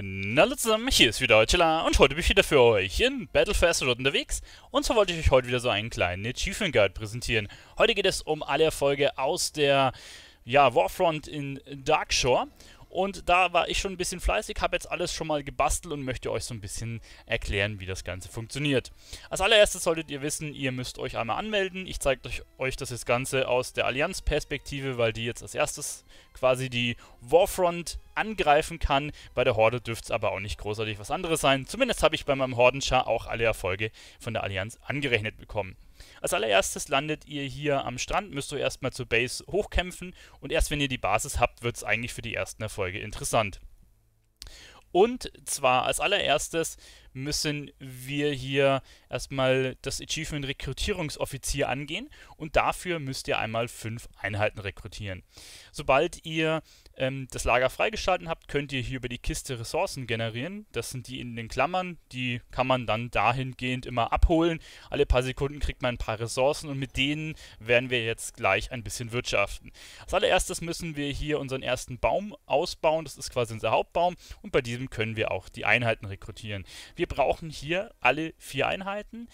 Na Hallo zusammen, hier ist wieder Chilla und heute bin ich wieder für euch in Battle for Azeroth unterwegs und zwar wollte ich euch heute wieder so einen kleinen Achievement Guide präsentieren. Heute geht es um alle Erfolge aus der ja, Warfront in Darkshore und da war ich schon ein bisschen fleißig, habe jetzt alles schon mal gebastelt und möchte euch so ein bisschen erklären, wie das Ganze funktioniert. Als allererstes solltet ihr wissen, ihr müsst euch einmal anmelden. Ich zeige euch, euch das Ganze aus der Allianz-Perspektive, weil die jetzt als erstes quasi die Warfront angreifen kann. Bei der Horde dürfte es aber auch nicht großartig was anderes sein. Zumindest habe ich bei meinem Hordenschar auch alle Erfolge von der Allianz angerechnet bekommen. Als allererstes landet ihr hier am Strand, müsst ihr erstmal zur Base hochkämpfen und erst wenn ihr die Basis habt, wird es eigentlich für die ersten Erfolge interessant. Und zwar als allererstes müssen wir hier erstmal das Achievement Rekrutierungsoffizier angehen und dafür müsst ihr einmal fünf Einheiten rekrutieren. Sobald ihr ähm, das Lager freigeschalten habt, könnt ihr hier über die Kiste Ressourcen generieren. Das sind die in den Klammern, die kann man dann dahingehend immer abholen. Alle paar Sekunden kriegt man ein paar Ressourcen und mit denen werden wir jetzt gleich ein bisschen wirtschaften. Als allererstes müssen wir hier unseren ersten Baum ausbauen, das ist quasi unser Hauptbaum und bei diesem können wir auch die Einheiten rekrutieren. Wir brauchen hier alle vier Einheiten.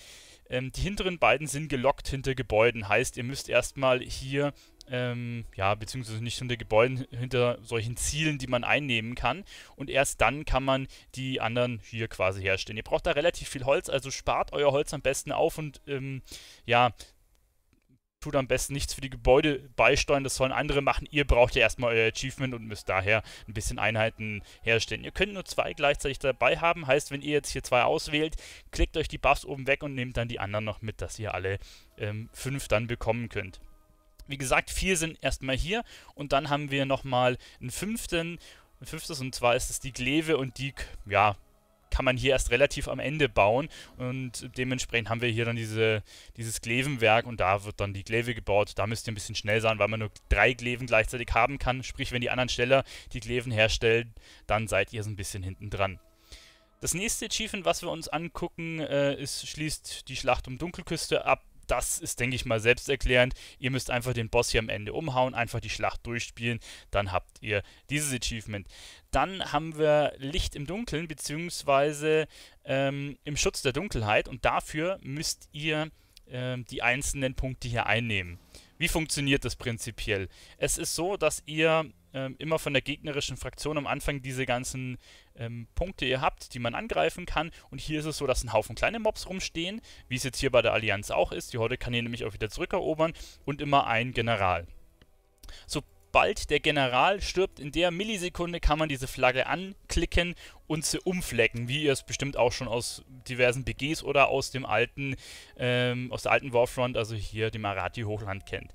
Ähm, die hinteren beiden sind gelockt hinter Gebäuden, heißt ihr müsst erstmal hier ähm, ja, beziehungsweise nicht hinter Gebäuden, hinter solchen Zielen, die man einnehmen kann. Und erst dann kann man die anderen hier quasi herstellen. Ihr braucht da relativ viel Holz, also spart euer Holz am besten auf und ähm, ja, tut am besten nichts für die Gebäude beisteuern, das sollen andere machen. Ihr braucht ja erstmal euer Achievement und müsst daher ein bisschen Einheiten herstellen. Ihr könnt nur zwei gleichzeitig dabei haben, heißt, wenn ihr jetzt hier zwei auswählt, klickt euch die Buffs oben weg und nehmt dann die anderen noch mit, dass ihr alle ähm, fünf dann bekommen könnt wie gesagt, vier sind erstmal hier und dann haben wir nochmal einen fünften, ein fünftes und zwar ist es die Kleve und die, ja, kann man hier erst relativ am Ende bauen und dementsprechend haben wir hier dann diese, dieses Klevenwerk und da wird dann die Kleve gebaut. Da müsst ihr ein bisschen schnell sein, weil man nur drei Kleven gleichzeitig haben kann. Sprich, wenn die anderen Steller die Kleven herstellen, dann seid ihr so ein bisschen hinten dran. Das nächste Achievement, was wir uns angucken, äh, ist, schließt die Schlacht um Dunkelküste ab das ist, denke ich mal, selbsterklärend. Ihr müsst einfach den Boss hier am Ende umhauen, einfach die Schlacht durchspielen, dann habt ihr dieses Achievement. Dann haben wir Licht im Dunkeln, beziehungsweise ähm, im Schutz der Dunkelheit und dafür müsst ihr ähm, die einzelnen Punkte hier einnehmen. Wie funktioniert das prinzipiell? Es ist so, dass ihr ähm, immer von der gegnerischen Fraktion am Anfang diese ganzen ähm, Punkte ihr habt, die man angreifen kann. Und hier ist es so, dass ein Haufen kleine Mobs rumstehen, wie es jetzt hier bei der Allianz auch ist. Die Horde kann hier nämlich auch wieder zurückerobern und immer ein General. Sobald der General stirbt, in der Millisekunde kann man diese Flagge anklicken Unze umflecken, wie ihr es bestimmt auch schon aus diversen BGs oder aus dem alten, ähm, aus der alten Warfront, also hier dem Arati Hochland kennt.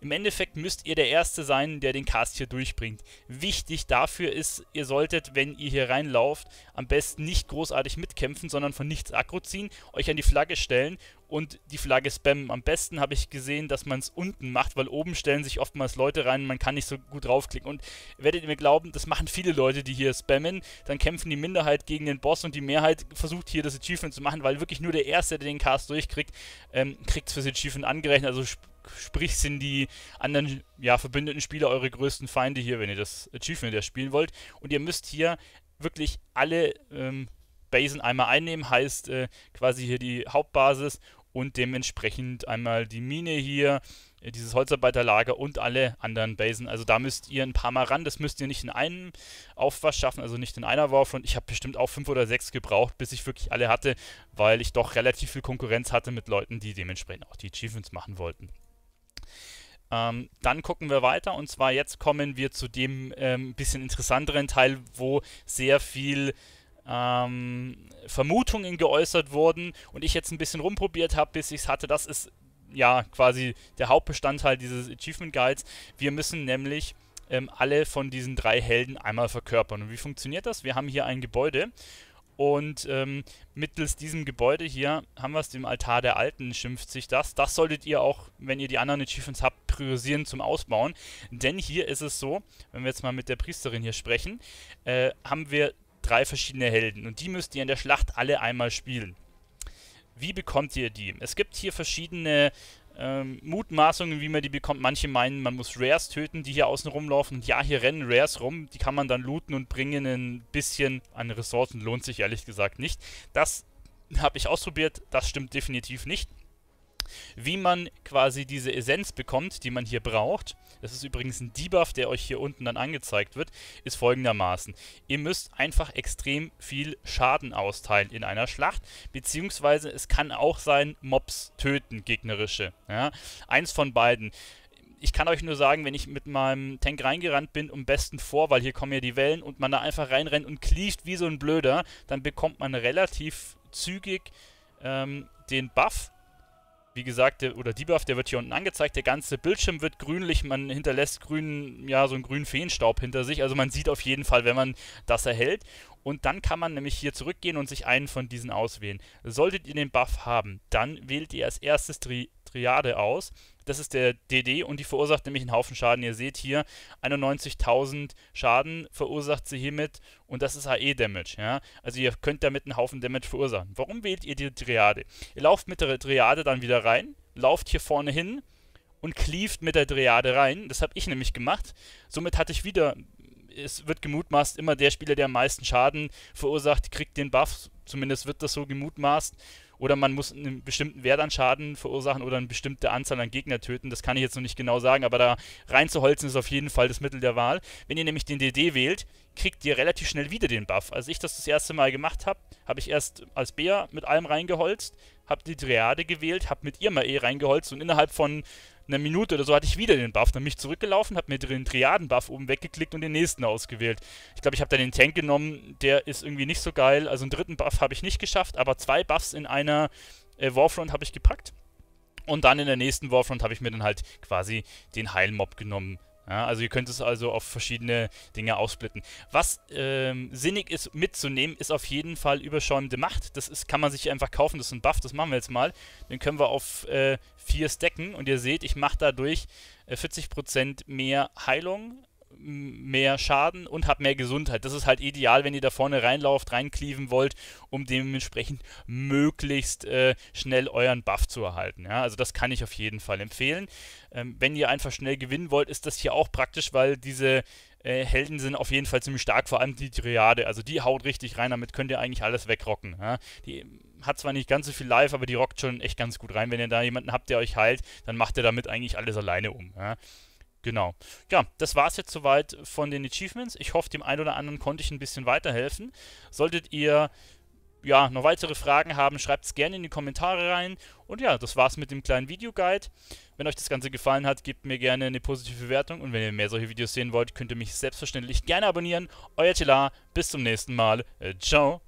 Im Endeffekt müsst ihr der Erste sein, der den Cast hier durchbringt. Wichtig dafür ist, ihr solltet, wenn ihr hier reinlauft, am besten nicht großartig mitkämpfen, sondern von nichts Akku ziehen, euch an die Flagge stellen und die Flagge spammen. Am besten habe ich gesehen, dass man es unten macht, weil oben stellen sich oftmals Leute rein, man kann nicht so gut draufklicken. Und werdet ihr mir glauben, das machen viele Leute, die hier spammen, dann kämpfen die die Minderheit gegen den Boss und die Mehrheit versucht hier das Achievement zu machen, weil wirklich nur der Erste, der den Cast durchkriegt, ähm, kriegt es für das Achievement angerechnet. Also sp sprich sind die anderen ja, verbündeten Spieler eure größten Feinde hier, wenn ihr das Achievement ja spielen wollt. Und ihr müsst hier wirklich alle ähm, Basen einmal einnehmen, heißt äh, quasi hier die Hauptbasis und dementsprechend einmal die Mine hier, äh, dieses Holzarbeiterlager und alle anderen Basen. Also da müsst ihr ein paar Mal ran. Das müsst ihr nicht in einem Aufwasch schaffen, also nicht in einer Und Ich habe bestimmt auch fünf oder sechs gebraucht, bis ich wirklich alle hatte, weil ich doch relativ viel Konkurrenz hatte mit Leuten, die dementsprechend auch die Achievements machen wollten. Ähm, dann gucken wir weiter und zwar jetzt kommen wir zu dem ähm, bisschen interessanteren Teil, wo sehr viel ähm, Vermutungen geäußert wurden und ich jetzt ein bisschen rumprobiert habe, bis ich es hatte. Das ist ja quasi der Hauptbestandteil dieses Achievement Guides. Wir müssen nämlich ähm, alle von diesen drei Helden einmal verkörpern. Und wie funktioniert das? Wir haben hier ein Gebäude und ähm, mittels diesem Gebäude hier haben wir es, dem Altar der Alten schimpft sich das. Das solltet ihr auch, wenn ihr die anderen Achievements habt, priorisieren zum Ausbauen. Denn hier ist es so, wenn wir jetzt mal mit der Priesterin hier sprechen, äh, haben wir drei verschiedene Helden und die müsst ihr in der Schlacht alle einmal spielen. Wie bekommt ihr die? Es gibt hier verschiedene ähm, Mutmaßungen, wie man die bekommt. Manche meinen, man muss Rares töten, die hier außen rumlaufen. ja, hier rennen Rares rum. Die kann man dann looten und bringen ein bisschen an Ressourcen. Lohnt sich ehrlich gesagt nicht. Das habe ich ausprobiert. Das stimmt definitiv nicht wie man quasi diese Essenz bekommt, die man hier braucht, das ist übrigens ein Debuff, der euch hier unten dann angezeigt wird, ist folgendermaßen. Ihr müsst einfach extrem viel Schaden austeilen in einer Schlacht, beziehungsweise es kann auch sein, Mobs töten, gegnerische. Ja? Eins von beiden ich kann euch nur sagen, wenn ich mit meinem Tank reingerannt bin, um besten vor, weil hier kommen ja die Wellen und man da einfach reinrennt und klieft wie so ein Blöder, dann bekommt man relativ zügig ähm, den Buff wie gesagt, der, oder Debuff, der wird hier unten angezeigt. Der ganze Bildschirm wird grünlich, man hinterlässt grünen, ja, so einen grünen Feenstaub hinter sich. Also man sieht auf jeden Fall, wenn man das erhält. Und dann kann man nämlich hier zurückgehen und sich einen von diesen auswählen. Solltet ihr den Buff haben, dann wählt ihr als erstes die Triade aus. Das ist der DD und die verursacht nämlich einen Haufen Schaden. Ihr seht hier 91.000 Schaden verursacht sie hiermit und das ist HE-Damage. Ja? Also ihr könnt damit einen Haufen Damage verursachen. Warum wählt ihr die Triade? Ihr lauft mit der Triade dann wieder rein, lauft hier vorne hin und cleaved mit der Triade rein. Das habe ich nämlich gemacht. Somit hatte ich wieder es wird gemutmaßt, immer der Spieler, der am meisten Schaden verursacht, kriegt den Buff. Zumindest wird das so gemutmaßt oder man muss einen bestimmten Wert an Schaden verursachen oder eine bestimmte Anzahl an Gegner töten. Das kann ich jetzt noch nicht genau sagen, aber da reinzuholzen ist auf jeden Fall das Mittel der Wahl. Wenn ihr nämlich den DD wählt, kriegt ihr relativ schnell wieder den Buff. Als ich das das erste Mal gemacht habe, habe ich erst als Bär mit allem reingeholzt, habe die Triade gewählt, habe mit ihr mal eh reingeholzt und innerhalb von einer Minute oder so hatte ich wieder den Buff. Dann bin ich zurückgelaufen, habe mir den Triaden-Buff oben weggeklickt und den nächsten ausgewählt. Ich glaube, ich habe dann den Tank genommen. Der ist irgendwie nicht so geil. Also einen dritten Buff habe ich nicht geschafft, aber zwei Buffs in einer äh, Warfront habe ich gepackt. Und dann in der nächsten Warfront habe ich mir dann halt quasi den Heilmob genommen, ja, also ihr könnt es also auf verschiedene Dinge aufsplitten. Was ähm, sinnig ist mitzunehmen, ist auf jeden Fall überschäumende Macht. Das ist, kann man sich einfach kaufen, das ist ein Buff, das machen wir jetzt mal. Den können wir auf 4 äh, stacken und ihr seht, ich mache dadurch äh, 40% mehr Heilung, mehr Schaden und habt mehr Gesundheit. Das ist halt ideal, wenn ihr da vorne reinlauft, reinkleven wollt, um dementsprechend möglichst äh, schnell euren Buff zu erhalten. Ja? Also das kann ich auf jeden Fall empfehlen. Ähm, wenn ihr einfach schnell gewinnen wollt, ist das hier auch praktisch, weil diese äh, Helden sind auf jeden Fall ziemlich stark, vor allem die Triade. Also die haut richtig rein, damit könnt ihr eigentlich alles wegrocken. Ja? Die hat zwar nicht ganz so viel Life, aber die rockt schon echt ganz gut rein. Wenn ihr da jemanden habt, der euch heilt, dann macht ihr damit eigentlich alles alleine um. Ja? Genau. Ja, das war es jetzt soweit von den Achievements. Ich hoffe, dem einen oder anderen konnte ich ein bisschen weiterhelfen. Solltet ihr ja, noch weitere Fragen haben, schreibt es gerne in die Kommentare rein. Und ja, das war's mit dem kleinen Videoguide. Wenn euch das Ganze gefallen hat, gebt mir gerne eine positive Bewertung. Und wenn ihr mehr solche Videos sehen wollt, könnt ihr mich selbstverständlich gerne abonnieren. Euer Tela, bis zum nächsten Mal. Äh, ciao.